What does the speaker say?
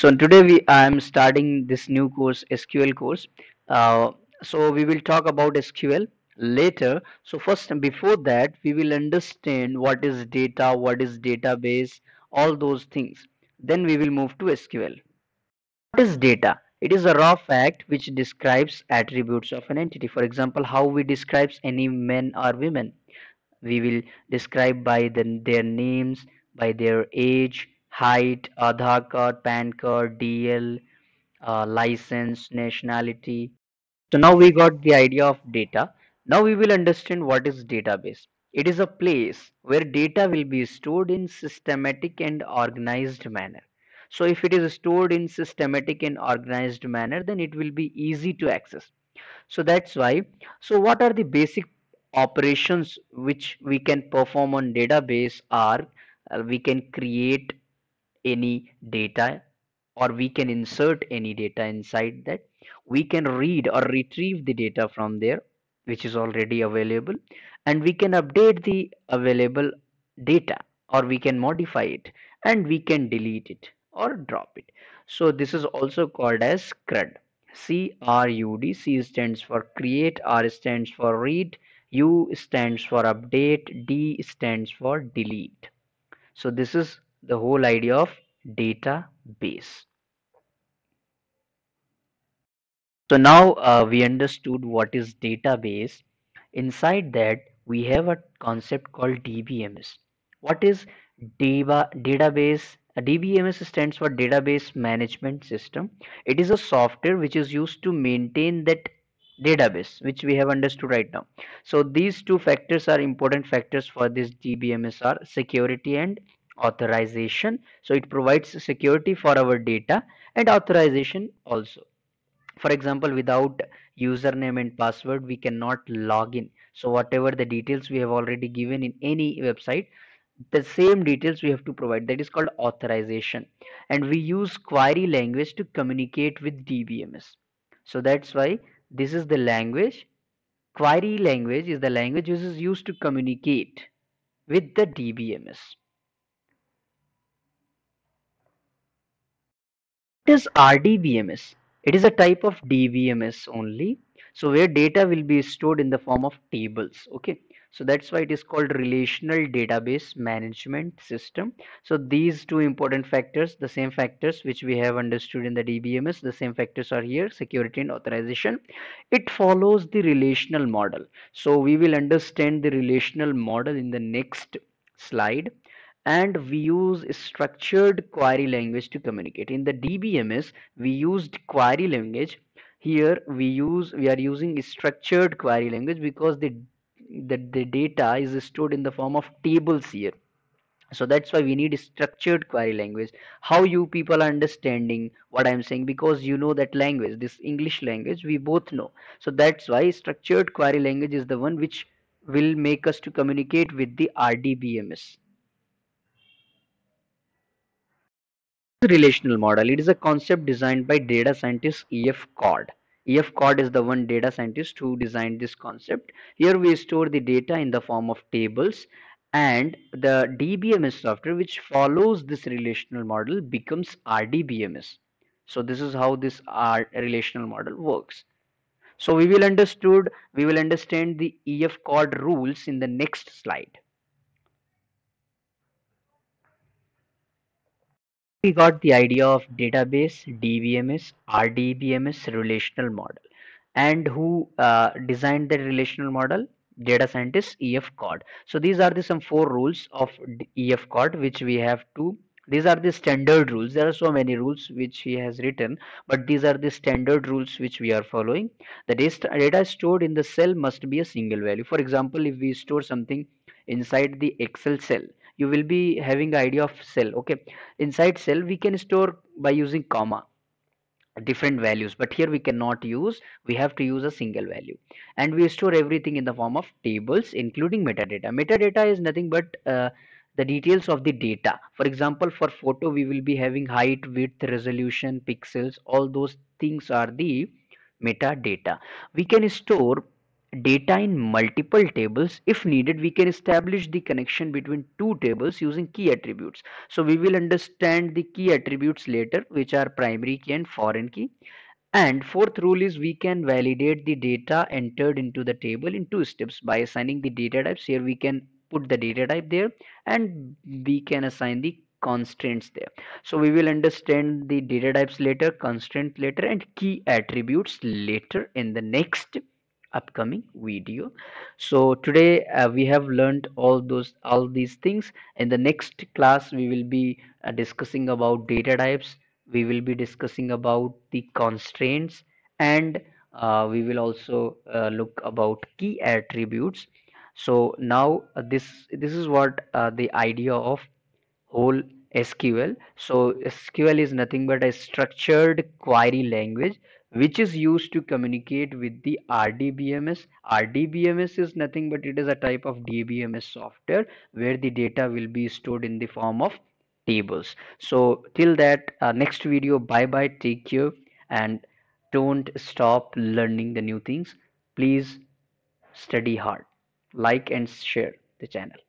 so today we i am starting this new course sql course uh, so we will talk about sql later so first and before that we will understand what is data what is database all those things then we will move to sql what is data it is a raw fact which describes attributes of an entity for example how we describes any men or women we will describe by the, their names by their age height, Aadhaar card, PAN card, DL, uh, license, nationality. So now we got the idea of data. Now we will understand what is database. It is a place where data will be stored in systematic and organized manner. So if it is stored in systematic and organized manner, then it will be easy to access. So that's why. So what are the basic operations which we can perform on database are uh, we can create any data or we can insert any data inside that we can read or retrieve the data from there which is already available and we can update the available data or we can modify it and we can delete it or drop it so this is also called as crud C R U D. C stands for create, R stands for read, U stands for update, D stands for delete. So this is the whole idea of database. So now uh, we understood what is database. Inside that we have a concept called DBMS. What is DBA, database? A DBMS stands for database management system. It is a software which is used to maintain that database which we have understood right now. So these two factors are important factors for this DBMS are security and authorization so it provides security for our data and authorization also for example without username and password we cannot log in so whatever the details we have already given in any website the same details we have to provide that is called authorization and we use query language to communicate with dbms so that's why this is the language query language is the language is used to communicate with the dbms is RDBMS? It is a type of DBMS only. So where data will be stored in the form of tables. Okay. So that's why it is called relational database management system. So these two important factors, the same factors which we have understood in the DBMS, the same factors are here, security and authorization. It follows the relational model. So we will understand the relational model in the next slide and we use structured query language to communicate in the dbms we used query language here we use we are using structured query language because the the, the data is stored in the form of tables here so that's why we need structured query language how you people are understanding what i'm saying because you know that language this english language we both know so that's why structured query language is the one which will make us to communicate with the rdbms relational model. It is a concept designed by data scientist E.F. Cord. EF Cord is the one data scientist who designed this concept. Here we store the data in the form of tables and the DBMS software which follows this relational model becomes RDBMS. So this is how this R relational model works. So we will understood we will understand the EF Cord rules in the next slide. we got the idea of database dbms rdbms relational model and who uh, designed the relational model data scientist ef cod so these are the some four rules of ef cod which we have to these are the standard rules there are so many rules which he has written but these are the standard rules which we are following the data stored in the cell must be a single value for example if we store something inside the excel cell you will be having idea of cell okay inside cell we can store by using comma different values but here we cannot use we have to use a single value and we store everything in the form of tables including metadata metadata is nothing but uh, the details of the data for example for photo we will be having height width resolution pixels all those things are the metadata we can store data in multiple tables if needed we can establish the connection between two tables using key attributes so we will understand the key attributes later which are primary key and foreign key and fourth rule is we can validate the data entered into the table in two steps by assigning the data types here we can put the data type there and we can assign the constraints there so we will understand the data types later constraint later and key attributes later in the next upcoming video so today uh, we have learned all those all these things in the next class we will be uh, discussing about data types we will be discussing about the constraints and uh, we will also uh, look about key attributes so now uh, this this is what uh, the idea of whole SQL so SQL is nothing but a structured query language which is used to communicate with the RDBMS. RDBMS is nothing but it is a type of DBMS software where the data will be stored in the form of tables. So till that uh, next video, bye bye, take care and don't stop learning the new things. Please study hard, like and share the channel.